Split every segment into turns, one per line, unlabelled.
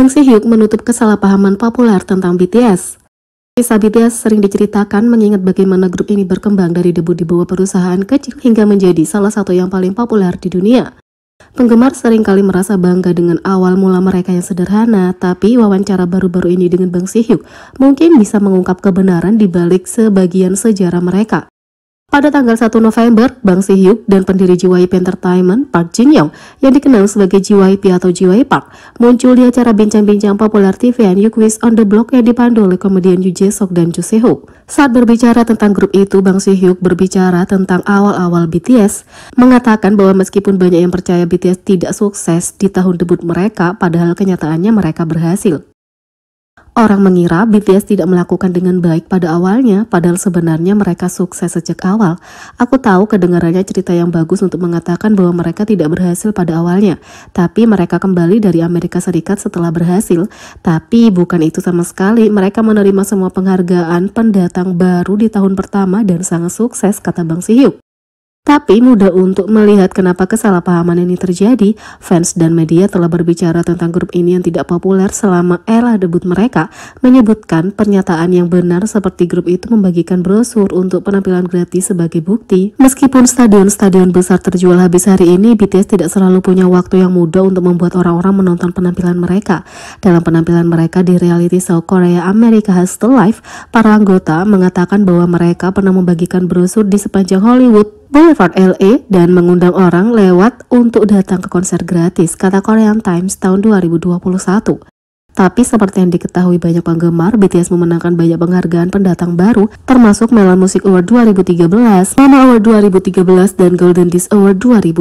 Kang si menutup kesalahpahaman populer tentang BTS. Kisah BTS sering diceritakan mengingat bagaimana grup ini berkembang dari debut di bawah perusahaan kecil hingga menjadi salah satu yang paling populer di dunia. Penggemar seringkali merasa bangga dengan awal mula mereka yang sederhana, tapi wawancara baru-baru ini dengan Bang si mungkin bisa mengungkap kebenaran di balik sebagian sejarah mereka. Pada tanggal 1 November, Bang Si Hyuk dan pendiri JYP Entertainment Park Jin Young yang dikenal sebagai JYP atau JYP Park muncul di acara bincang-bincang populer TVN Quiz on the Block yang dipandu oleh komedian Yu Jae Sok dan Ju Sehook. Saat berbicara tentang grup itu, Bang Si Hyuk berbicara tentang awal-awal BTS, mengatakan bahwa meskipun banyak yang percaya BTS tidak sukses di tahun debut mereka, padahal kenyataannya mereka berhasil. Orang mengira BTS tidak melakukan dengan baik pada awalnya, padahal sebenarnya mereka sukses sejak awal. Aku tahu kedengarannya cerita yang bagus untuk mengatakan bahwa mereka tidak berhasil pada awalnya, tapi mereka kembali dari Amerika Serikat setelah berhasil. Tapi bukan itu sama sekali, mereka menerima semua penghargaan pendatang baru di tahun pertama dan sangat sukses, kata Bang Sihyuk. Tapi mudah untuk melihat kenapa kesalahpahaman ini terjadi, fans dan media telah berbicara tentang grup ini yang tidak populer selama era debut mereka, menyebutkan pernyataan yang benar seperti grup itu membagikan brosur untuk penampilan gratis sebagai bukti. Meskipun stadion-stadion besar terjual habis hari ini, BTS tidak selalu punya waktu yang mudah untuk membuat orang-orang menonton penampilan mereka. Dalam penampilan mereka di reality show Korea America Hustle Life, para anggota mengatakan bahwa mereka pernah membagikan brosur di sepanjang Hollywood Boulevard LA dan mengundang orang lewat untuk datang ke konser gratis, kata Korean Times tahun 2021. Tapi seperti yang diketahui banyak penggemar, BTS memenangkan banyak penghargaan pendatang baru, termasuk Melon Music Award 2013, Mama Award 2013, dan Golden Disc Award 2014.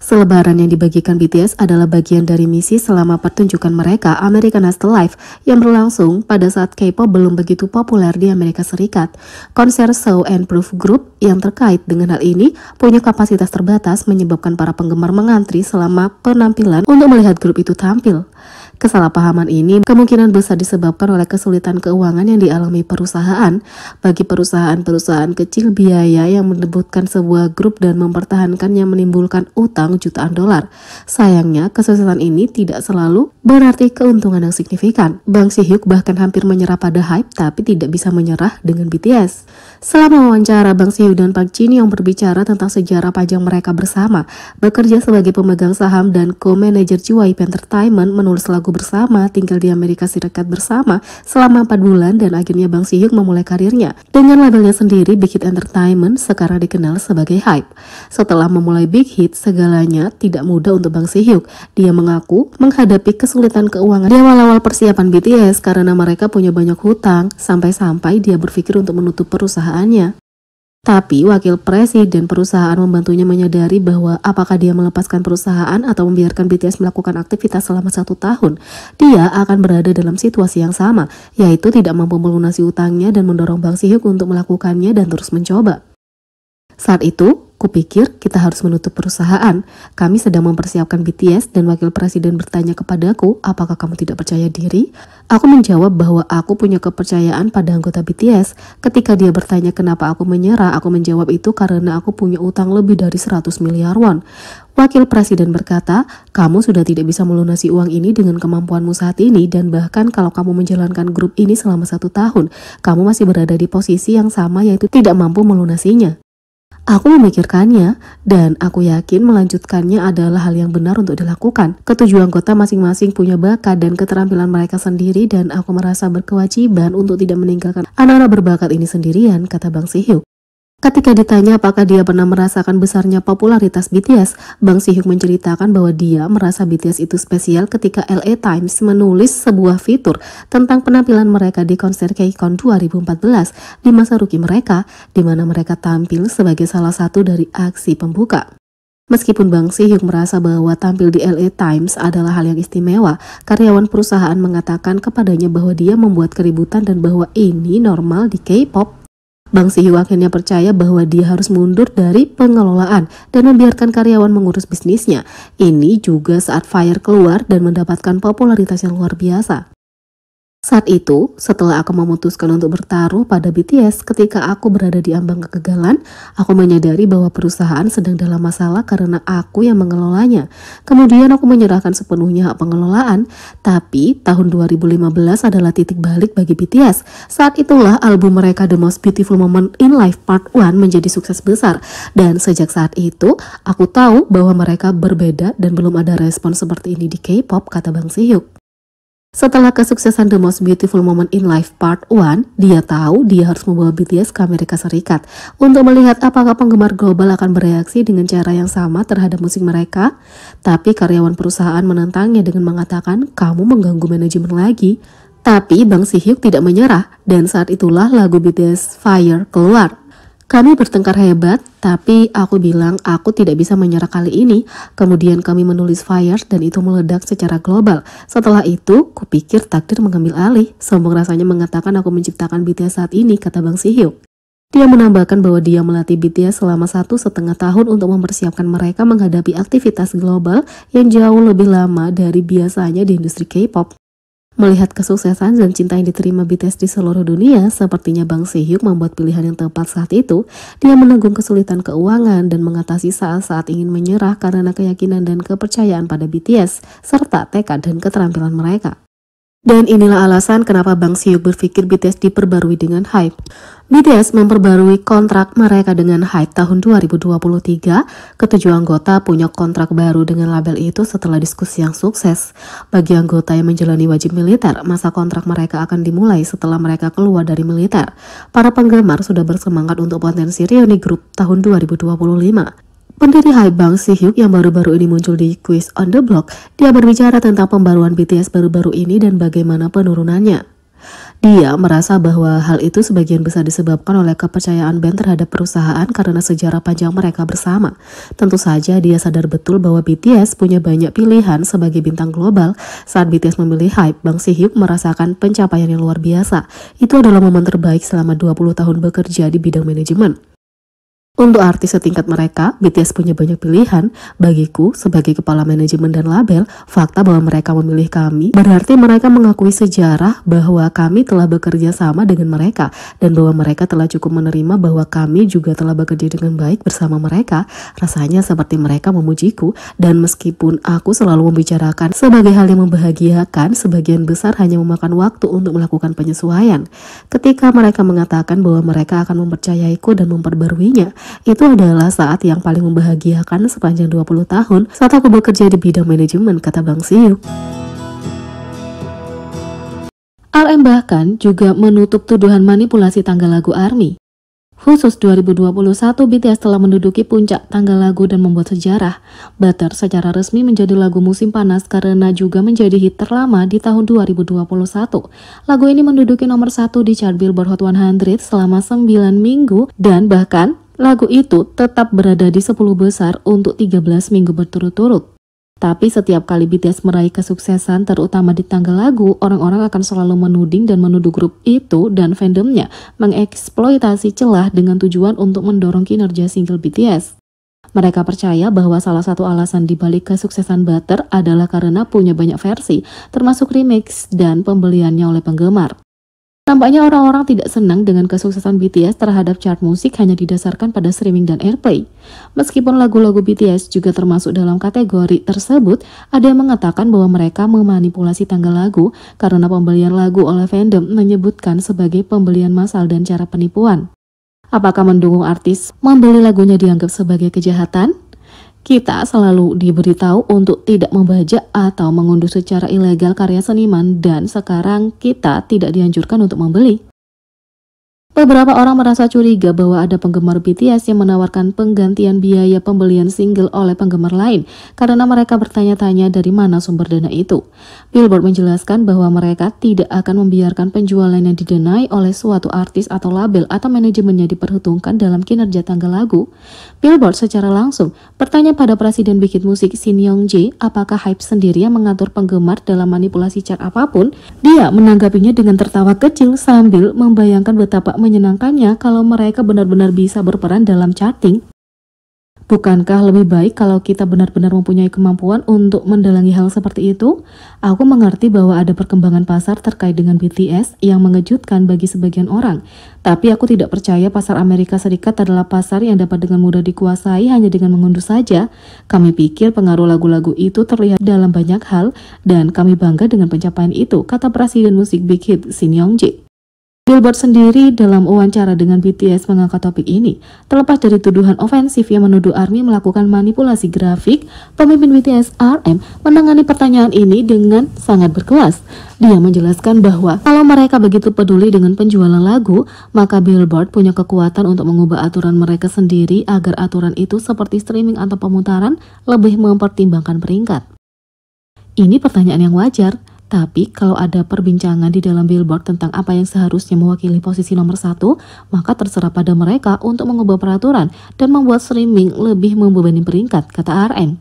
Selebaran yang dibagikan BTS adalah bagian dari misi selama pertunjukan mereka American Afterlife yang berlangsung pada saat K-pop belum begitu populer di Amerika Serikat. Konser Show and Proof Group yang terkait dengan hal ini punya kapasitas terbatas menyebabkan para penggemar mengantri selama penampilan untuk melihat grup itu tampil. Kesalahpahaman ini kemungkinan besar disebabkan oleh kesulitan keuangan yang dialami perusahaan. Bagi perusahaan-perusahaan kecil, biaya yang menyebutkan sebuah grup dan mempertahankannya menimbulkan utang jutaan dolar. Sayangnya, kesuksesan ini tidak selalu berarti keuntungan yang signifikan. Bang Sihyuk bahkan hampir menyerah pada hype tapi tidak bisa menyerah dengan BTS. Selama wawancara, Bang Sihyuk dan Pak cini yang berbicara tentang sejarah panjang mereka bersama, bekerja sebagai pemegang saham dan co-manager JYP Entertainment menulis lagu Bersama, tinggal di Amerika Serikat bersama selama 4 bulan dan akhirnya Bang Sehyuk memulai karirnya. Dengan labelnya sendiri, Big Hit Entertainment sekarang dikenal sebagai Hype. Setelah memulai Big Hit, segalanya tidak mudah untuk Bang Sehyuk. Dia mengaku menghadapi kesulitan keuangan di awal-awal persiapan BTS karena mereka punya banyak hutang, sampai-sampai dia berpikir untuk menutup perusahaannya. Tapi wakil presiden perusahaan membantunya menyadari bahwa apakah dia melepaskan perusahaan atau membiarkan BTS melakukan aktivitas selama satu tahun, dia akan berada dalam situasi yang sama, yaitu tidak mampu melunasi utangnya dan mendorong Bang Sihyuk untuk melakukannya dan terus mencoba. Saat itu, Kupikir kita harus menutup perusahaan. Kami sedang mempersiapkan BTS dan wakil presiden bertanya kepadaku, apakah kamu tidak percaya diri? Aku menjawab bahwa aku punya kepercayaan pada anggota BTS. Ketika dia bertanya kenapa aku menyerah, aku menjawab itu karena aku punya utang lebih dari 100 miliar won. Wakil Presiden berkata, kamu sudah tidak bisa melunasi uang ini dengan kemampuanmu saat ini dan bahkan kalau kamu menjalankan grup ini selama satu tahun, kamu masih berada di posisi yang sama yaitu tidak mampu melunasinya. Aku memikirkannya dan aku yakin melanjutkannya adalah hal yang benar untuk dilakukan. Ketujuh anggota masing-masing punya bakat dan keterampilan mereka sendiri dan aku merasa berkewajiban untuk tidak meninggalkan anak-anak berbakat ini sendirian, kata Bang Sihyuk. Ketika ditanya apakah dia pernah merasakan besarnya popularitas BTS, Bang Sihyuk menceritakan bahwa dia merasa BTS itu spesial ketika LA Times menulis sebuah fitur tentang penampilan mereka di konser KCON 2014 di masa rookie mereka, di mana mereka tampil sebagai salah satu dari aksi pembuka. Meskipun Bang Sihyuk merasa bahwa tampil di LA Times adalah hal yang istimewa, karyawan perusahaan mengatakan kepadanya bahwa dia membuat keributan dan bahwa ini normal di K-pop Bang Sihu akhirnya percaya bahwa dia harus mundur dari pengelolaan dan membiarkan karyawan mengurus bisnisnya. Ini juga saat Fire keluar dan mendapatkan popularitas yang luar biasa. Saat itu, setelah aku memutuskan untuk bertaruh pada BTS ketika aku berada di ambang kegagalan, aku menyadari bahwa perusahaan sedang dalam masalah karena aku yang mengelolanya. Kemudian aku menyerahkan sepenuhnya hak pengelolaan, tapi tahun 2015 adalah titik balik bagi BTS. Saat itulah album mereka The Most Beautiful Moment in Life Part 1 menjadi sukses besar. Dan sejak saat itu, aku tahu bahwa mereka berbeda dan belum ada respon seperti ini di K-pop, kata Bang Sihyuk. Setelah kesuksesan The Most Beautiful Moment in Life Part 1, dia tahu dia harus membawa BTS ke Amerika Serikat untuk melihat apakah penggemar global akan bereaksi dengan cara yang sama terhadap musik mereka. Tapi karyawan perusahaan menentangnya dengan mengatakan, kamu mengganggu manajemen lagi. Tapi Bang Sihyuk tidak menyerah dan saat itulah lagu BTS Fire keluar. Kami bertengkar hebat, tapi aku bilang aku tidak bisa menyerah kali ini. Kemudian kami menulis fire dan itu meledak secara global. Setelah itu, kupikir takdir mengambil alih. Sombong rasanya mengatakan aku menciptakan BTS saat ini, kata Bang Sihyuk. Dia menambahkan bahwa dia melatih BTS selama satu setengah tahun untuk mempersiapkan mereka menghadapi aktivitas global yang jauh lebih lama dari biasanya di industri K-pop. Melihat kesuksesan dan cinta yang diterima BTS di seluruh dunia, sepertinya Bang Sehyuk membuat pilihan yang tepat saat itu. Dia menanggung kesulitan keuangan dan mengatasi saat-saat ingin menyerah karena keyakinan dan kepercayaan pada BTS, serta tekad dan keterampilan mereka. Dan inilah alasan kenapa Bang Siuk berpikir BTS diperbarui dengan Hype. BTS memperbarui kontrak mereka dengan Hype tahun 2023. Ketujuh anggota punya kontrak baru dengan label itu setelah diskusi yang sukses. Bagi anggota yang menjalani wajib militer, masa kontrak mereka akan dimulai setelah mereka keluar dari militer. Para penggemar sudah bersemangat untuk potensi reuni grup tahun 2025. Pendiri Haibang, Si Hyuk yang baru-baru ini muncul di quiz on the block, dia berbicara tentang pembaruan BTS baru-baru ini dan bagaimana penurunannya. Dia merasa bahwa hal itu sebagian besar disebabkan oleh kepercayaan band terhadap perusahaan karena sejarah panjang mereka bersama. Tentu saja dia sadar betul bahwa BTS punya banyak pilihan sebagai bintang global. Saat BTS memilih Hype, Bang Sihyuk merasakan pencapaian yang luar biasa. Itu adalah momen terbaik selama 20 tahun bekerja di bidang manajemen. Untuk artis setingkat mereka, BTS punya banyak pilihan. Bagiku, sebagai kepala manajemen dan label, fakta bahwa mereka memilih kami berarti mereka mengakui sejarah bahwa kami telah bekerja sama dengan mereka dan bahwa mereka telah cukup menerima bahwa kami juga telah bekerja dengan baik bersama mereka. Rasanya seperti mereka memujiku dan meskipun aku selalu membicarakan sebagai hal yang membahagiakan, sebagian besar hanya memakan waktu untuk melakukan penyesuaian. Ketika mereka mengatakan bahwa mereka akan mempercayaiku dan memperbaruinya, itu adalah saat yang paling membahagiakan sepanjang 20 tahun saat aku bekerja di bidang manajemen, kata Bang Siu. RM bahkan juga menutup tuduhan manipulasi tangga lagu ARMY. Khusus 2021, BTS telah menduduki puncak tangga lagu dan membuat sejarah. Butter secara resmi menjadi lagu musim panas karena juga menjadi hit terlama di tahun 2021. Lagu ini menduduki nomor satu di chart Billboard Hot 100 selama 9 minggu dan bahkan Lagu itu tetap berada di 10 besar untuk 13 minggu berturut-turut. Tapi setiap kali BTS meraih kesuksesan, terutama di tanggal lagu, orang-orang akan selalu menuding dan menuduh grup itu dan fandomnya mengeksploitasi celah dengan tujuan untuk mendorong kinerja single BTS. Mereka percaya bahwa salah satu alasan dibalik kesuksesan Butter adalah karena punya banyak versi, termasuk remix dan pembeliannya oleh penggemar. Tampaknya orang-orang tidak senang dengan kesuksesan BTS terhadap chart musik hanya didasarkan pada streaming dan airplay. Meskipun lagu-lagu BTS juga termasuk dalam kategori tersebut, ada yang mengatakan bahwa mereka memanipulasi tanggal lagu karena pembelian lagu oleh fandom menyebutkan sebagai pembelian massal dan cara penipuan. Apakah mendukung artis membeli lagunya dianggap sebagai kejahatan? Kita selalu diberitahu untuk tidak membajak atau mengunduh secara ilegal karya seniman dan sekarang kita tidak dianjurkan untuk membeli. Beberapa orang merasa curiga bahwa ada penggemar BTS yang menawarkan penggantian biaya pembelian single oleh penggemar lain karena mereka bertanya-tanya dari mana sumber dana itu. Billboard menjelaskan bahwa mereka tidak akan membiarkan penjualan yang didenai oleh suatu artis atau label atau manajemennya diperhitungkan dalam kinerja tangga lagu. Billboard secara langsung bertanya pada Presiden Bikin Musik Shin Young Jae apakah hype sendiri yang mengatur penggemar dalam manipulasi chart apapun. Dia menanggapinya dengan tertawa kecil sambil membayangkan betapa menyenangkannya kalau mereka benar-benar bisa berperan dalam chatting. Bukankah lebih baik kalau kita benar-benar mempunyai kemampuan untuk mendalangi hal seperti itu? Aku mengerti bahwa ada perkembangan pasar terkait dengan BTS yang mengejutkan bagi sebagian orang, tapi aku tidak percaya pasar Amerika Serikat adalah pasar yang dapat dengan mudah dikuasai hanya dengan mengunduh saja. Kami pikir pengaruh lagu-lagu itu terlihat dalam banyak hal dan kami bangga dengan pencapaian itu, kata Presiden Musik Big Hit Shin Yong Jae. Billboard sendiri dalam wawancara dengan BTS mengangkat topik ini, terlepas dari tuduhan ofensif yang menuduh ARMY melakukan manipulasi grafik, pemimpin BTS RM menangani pertanyaan ini dengan sangat berkelas. Dia menjelaskan bahwa kalau mereka begitu peduli dengan penjualan lagu, maka Billboard punya kekuatan untuk mengubah aturan mereka sendiri agar aturan itu seperti streaming atau pemutaran lebih mempertimbangkan peringkat. Ini pertanyaan yang wajar, tapi kalau ada perbincangan di dalam billboard tentang apa yang seharusnya mewakili posisi nomor satu, maka terserah pada mereka untuk mengubah peraturan dan membuat streaming lebih membebani peringkat, kata RM.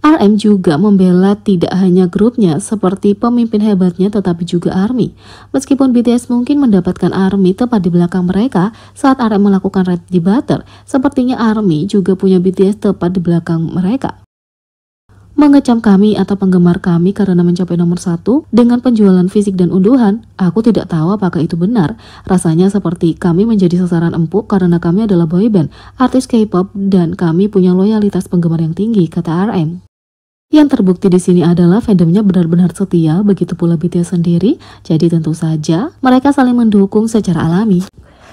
RM juga membela tidak hanya grupnya seperti pemimpin hebatnya tetapi juga ARMY. Meskipun BTS mungkin mendapatkan ARMY tepat di belakang mereka saat RM melakukan red di butter, sepertinya ARMY juga punya BTS tepat di belakang mereka mengecam kami atau penggemar kami karena mencapai nomor satu dengan penjualan fisik dan unduhan, aku tidak tahu apakah itu benar. Rasanya seperti kami menjadi sasaran empuk karena kami adalah boyband, artis K-pop, dan kami punya loyalitas penggemar yang tinggi, kata RM. Yang terbukti di sini adalah fandomnya benar-benar setia, begitu pula BTS sendiri, jadi tentu saja mereka saling mendukung secara alami.